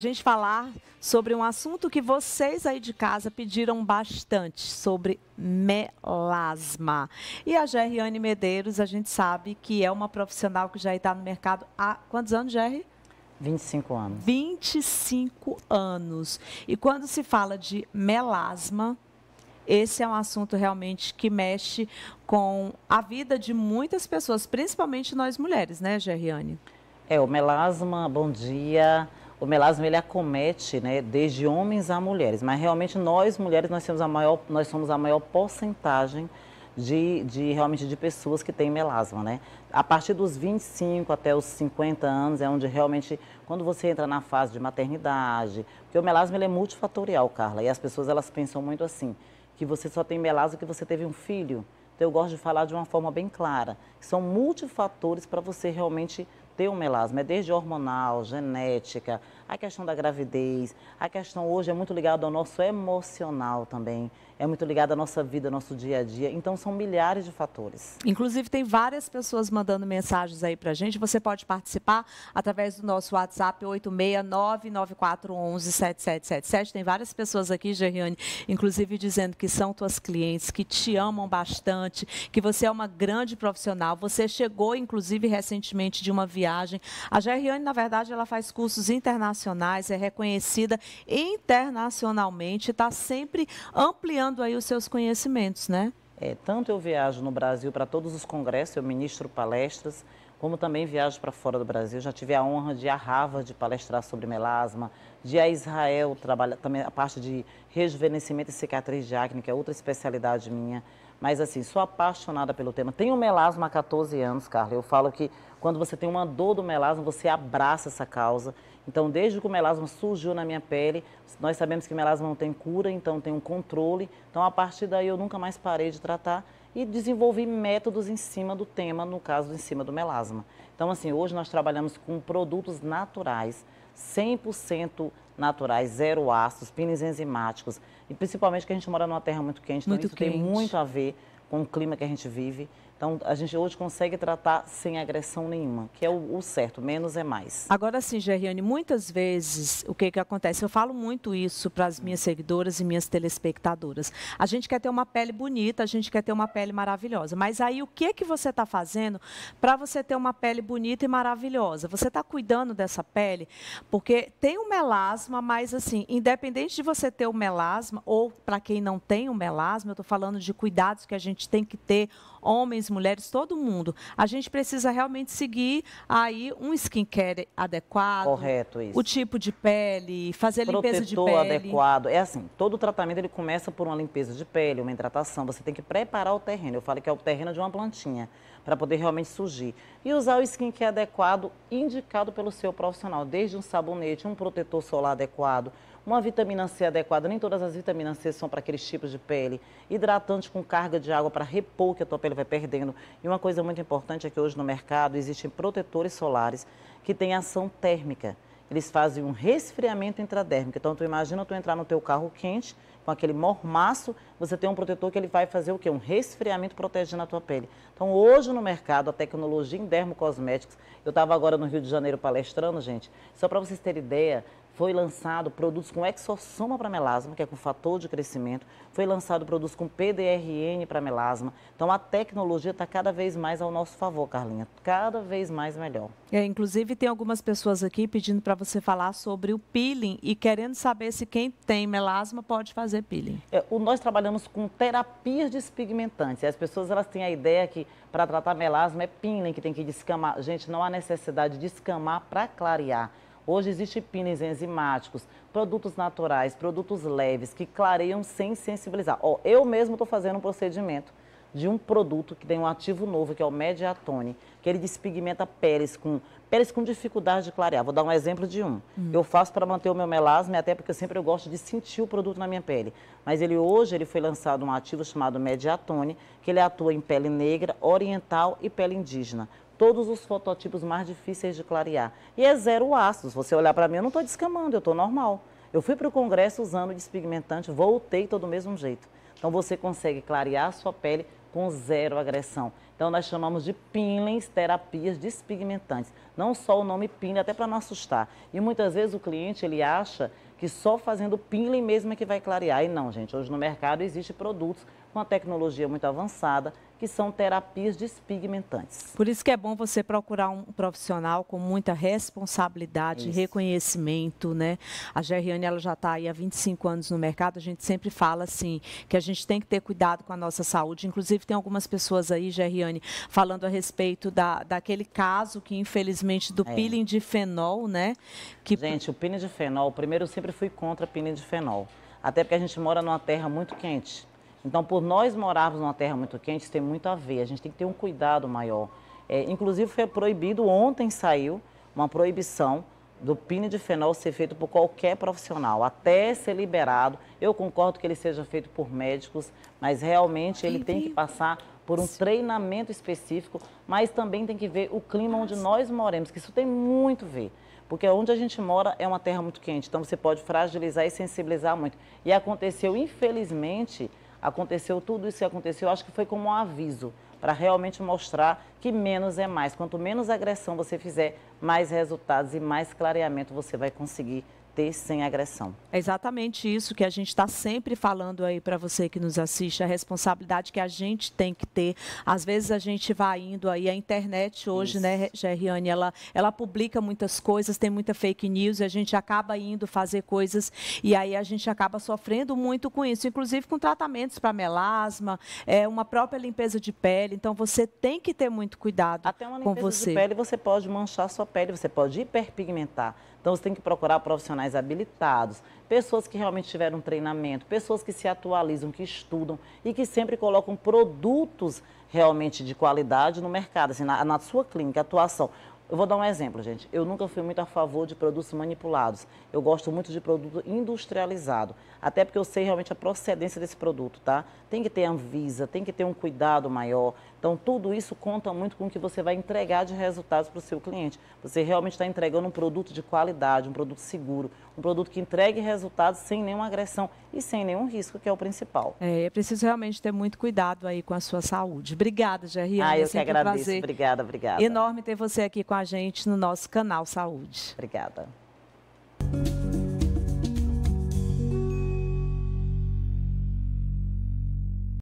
A gente falar sobre um assunto que vocês aí de casa pediram bastante, sobre melasma. E a Gerriane Medeiros, a gente sabe que é uma profissional que já está no mercado há quantos anos, Gerri? 25 anos. 25 anos. E quando se fala de melasma, esse é um assunto realmente que mexe com a vida de muitas pessoas, principalmente nós mulheres, né, Gerriane? É, o melasma, bom dia o melasma ele acomete né, desde homens a mulheres, mas realmente nós mulheres nós, temos a maior, nós somos a maior porcentagem de, de realmente de pessoas que têm melasma, né? A partir dos 25 até os 50 anos é onde realmente quando você entra na fase de maternidade, porque o melasma ele é multifatorial, Carla, e as pessoas elas pensam muito assim, que você só tem melasma que você teve um filho. Então eu gosto de falar de uma forma bem clara, são multifatores para você realmente ter um melasma, é desde hormonal, genética, a questão da gravidez, a questão hoje é muito ligada ao nosso emocional também, é muito ligada à nossa vida, ao nosso dia a dia. Então, são milhares de fatores. Inclusive, tem várias pessoas mandando mensagens aí para a gente. Você pode participar através do nosso WhatsApp 86994117777. Tem várias pessoas aqui, Geriane, inclusive dizendo que são tuas clientes, que te amam bastante, que você é uma grande profissional. Você chegou, inclusive, recentemente de uma viagem viagem. A Gerriane, na verdade, ela faz cursos internacionais, é reconhecida internacionalmente, está sempre ampliando aí os seus conhecimentos, né? É, tanto eu viajo no Brasil para todos os congressos, eu ministro palestras, como também viajo para fora do Brasil. Já tive a honra de ir a Harvard palestrar sobre melasma, de ir a Israel trabalhar também a parte de rejuvenescimento e cicatriz que é outra especialidade minha. Mas assim, sou apaixonada pelo tema. Tenho melasma há 14 anos, Carla. Eu falo que quando você tem uma dor do melasma, você abraça essa causa. Então, desde que o melasma surgiu na minha pele, nós sabemos que melasma não tem cura, então tem um controle. Então, a partir daí, eu nunca mais parei de tratar e desenvolvi métodos em cima do tema, no caso, em cima do melasma. Então, assim, hoje nós trabalhamos com produtos naturais. 100% naturais, zero ácidos, pinos enzimáticos. E principalmente que a gente mora numa terra muito quente, então isso quente. tem muito a ver com o clima que a gente vive. Então, a gente hoje consegue tratar sem agressão nenhuma, que é o, o certo, menos é mais. Agora sim, Geriane, muitas vezes o que, que acontece? Eu falo muito isso para as minhas seguidoras e minhas telespectadoras. A gente quer ter uma pele bonita, a gente quer ter uma pele maravilhosa. Mas aí o que, que você está fazendo para você ter uma pele bonita e maravilhosa? Você está cuidando dessa pele? Porque tem o melasma, mas assim, independente de você ter o melasma, ou para quem não tem o melasma, eu estou falando de cuidados que a gente gente tem que ter homens, mulheres, todo mundo. A gente precisa realmente seguir aí um skincare adequado. Correto, isso. O tipo de pele, fazer Protetor limpeza de pele. adequado. É assim, todo tratamento ele começa por uma limpeza de pele, uma hidratação. Você tem que preparar o terreno. Eu falo que é o terreno de uma plantinha, para poder realmente surgir. E usar o skincare adequado, indicado pelo seu profissional, desde um sabonete, um protetor solar adequado, uma vitamina C adequada, nem todas as vitaminas C são para aqueles tipos de pele, hidratante com carga de água para repor que a tua pele vai perdendo. E uma coisa muito importante é que hoje no mercado existem protetores solares que têm ação térmica. Eles fazem um resfriamento intradérmico. Então, tu imagina tu entrar no teu carro quente, com aquele mormaço, você tem um protetor que ele vai fazer o quê? Um resfriamento protegendo a tua pele. Então, hoje no mercado, a tecnologia em dermocosméticos, eu estava agora no Rio de Janeiro palestrando, gente, só para vocês terem ideia, foi lançado produtos com exossoma para melasma, que é com fator de crescimento, foi lançado produtos com PDRN para melasma. Então a tecnologia está cada vez mais ao nosso favor, Carlinha, cada vez mais melhor. É, inclusive tem algumas pessoas aqui pedindo para você falar sobre o peeling e querendo saber se quem tem melasma pode fazer peeling. É, o, nós trabalhamos com terapias despigmentantes. As pessoas elas têm a ideia que para tratar melasma é peeling que tem que descamar. Gente, não há necessidade de descamar para clarear. Hoje existem peelings enzimáticos, produtos naturais, produtos leves que clareiam sem sensibilizar. Ó, eu mesmo estou fazendo um procedimento de um produto que tem um ativo novo, que é o Mediatone, que ele despigmenta peles com peles com dificuldade de clarear. Vou dar um exemplo de um. Hum. Eu faço para manter o meu melasma, até porque sempre eu gosto de sentir o produto na minha pele. Mas ele hoje ele foi lançado um ativo chamado Mediatone, que ele atua em pele negra, oriental e pele indígena todos os fototipos mais difíceis de clarear. E é zero ácido. Se você olhar para mim, eu não estou descamando, eu estou normal. Eu fui para o congresso usando despigmentante, voltei todo do mesmo jeito. Então você consegue clarear a sua pele com zero agressão. Então nós chamamos de peelings, terapias despigmentantes. Não só o nome peeling, até para não assustar. E muitas vezes o cliente ele acha que só fazendo peeling mesmo é que vai clarear. E não, gente, hoje no mercado existe produtos com a tecnologia muito avançada, que são terapias despigmentantes. Por isso que é bom você procurar um profissional com muita responsabilidade, isso. reconhecimento, né? A Geriane, ela já está aí há 25 anos no mercado, a gente sempre fala assim, que a gente tem que ter cuidado com a nossa saúde. Inclusive, tem algumas pessoas aí, Geriane, falando a respeito da, daquele caso que, infelizmente, do é. peeling de fenol, né? Que... Gente, o peeling de fenol, primeiro eu sempre fui contra peeling de fenol. Até porque a gente mora numa terra muito quente. Então, por nós morarmos numa terra muito quente, isso tem muito a ver. A gente tem que ter um cuidado maior. É, inclusive, foi proibido, ontem saiu uma proibição do pine de fenol ser feito por qualquer profissional, até ser liberado. Eu concordo que ele seja feito por médicos, mas realmente ele tem que passar por um treinamento específico, mas também tem que ver o clima onde nós moremos, que isso tem muito a ver. Porque onde a gente mora é uma terra muito quente, então você pode fragilizar e sensibilizar muito. E aconteceu, infelizmente, aconteceu tudo isso que aconteceu, acho que foi como um aviso para realmente mostrar que menos é mais. Quanto menos agressão você fizer, mais resultados e mais clareamento você vai conseguir sem agressão. É exatamente isso que a gente está sempre falando aí para você que nos assiste, a responsabilidade que a gente tem que ter. Às vezes a gente vai indo aí, a internet hoje, né, isso. né, Geriane, ela, ela publica muitas coisas, tem muita fake news, e a gente acaba indo fazer coisas e aí a gente acaba sofrendo muito com isso, inclusive com tratamentos para melasma, é, uma própria limpeza de pele. Então você tem que ter muito cuidado Até uma limpeza com você. de pele, você pode manchar sua pele, você pode hiperpigmentar. Então você tem que procurar profissionais habilitados, pessoas que realmente tiveram treinamento, pessoas que se atualizam, que estudam e que sempre colocam produtos realmente de qualidade no mercado, assim, na, na sua clínica, atuação. Eu vou dar um exemplo, gente. Eu nunca fui muito a favor de produtos manipulados. Eu gosto muito de produto industrializado, até porque eu sei realmente a procedência desse produto, tá? Tem que ter Anvisa, tem que ter um cuidado maior, então, tudo isso conta muito com o que você vai entregar de resultados para o seu cliente. Você realmente está entregando um produto de qualidade, um produto seguro, um produto que entregue resultados sem nenhuma agressão e sem nenhum risco, que é o principal. É, é preciso realmente ter muito cuidado aí com a sua saúde. Obrigada, Gerriane. Ah, eu é que agradeço. Um obrigada, obrigada. Enorme ter você aqui com a gente no nosso canal Saúde. Obrigada.